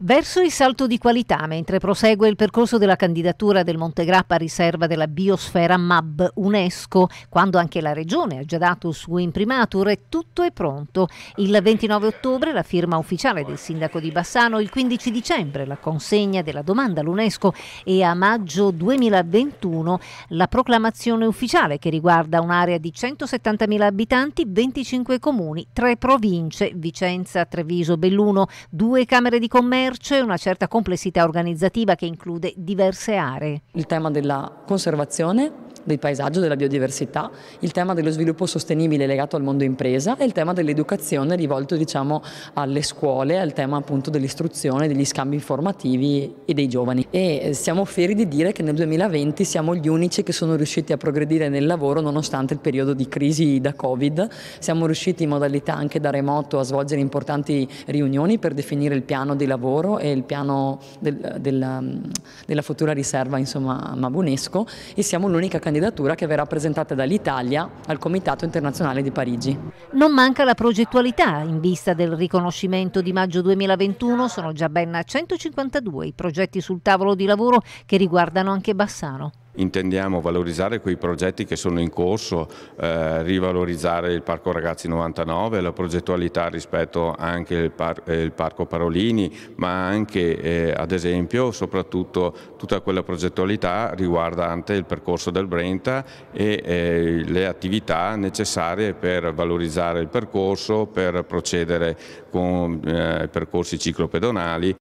Verso il salto di qualità, mentre prosegue il percorso della candidatura del Montegrappa a riserva della biosfera MAB UNESCO, quando anche la Regione ha già dato il suo imprimatur, e tutto è pronto. Il 29 ottobre la firma ufficiale del sindaco di Bassano, il 15 dicembre la consegna della domanda all'UNESCO e a maggio 2021 la proclamazione ufficiale che riguarda un'area di 170.000 abitanti, 25 comuni, 3 province, Vicenza, Treviso, Belluno, 2 camere di commercio, merce, una certa complessità organizzativa che include diverse aree. Il tema della conservazione del paesaggio, della biodiversità, il tema dello sviluppo sostenibile legato al mondo impresa e il tema dell'educazione rivolto diciamo, alle scuole, al tema appunto dell'istruzione, degli scambi informativi e dei giovani. E eh, siamo fieri di dire che nel 2020 siamo gli unici che sono riusciti a progredire nel lavoro nonostante il periodo di crisi da Covid. Siamo riusciti in modalità anche da remoto a svolgere importanti riunioni per definire il piano di lavoro e il piano del, della, mm, della futura riserva insomma, Mabunesco e siamo l'unica candidatura candidatura che verrà presentata dall'Italia al Comitato Internazionale di Parigi. Non manca la progettualità. In vista del riconoscimento di maggio 2021 sono già ben 152 i progetti sul tavolo di lavoro che riguardano anche Bassano intendiamo valorizzare quei progetti che sono in corso, eh, rivalorizzare il Parco Ragazzi 99, la progettualità rispetto anche al par eh, Parco Parolini, ma anche eh, ad esempio soprattutto tutta quella progettualità riguardante il percorso del Brenta e eh, le attività necessarie per valorizzare il percorso, per procedere con eh, percorsi ciclopedonali.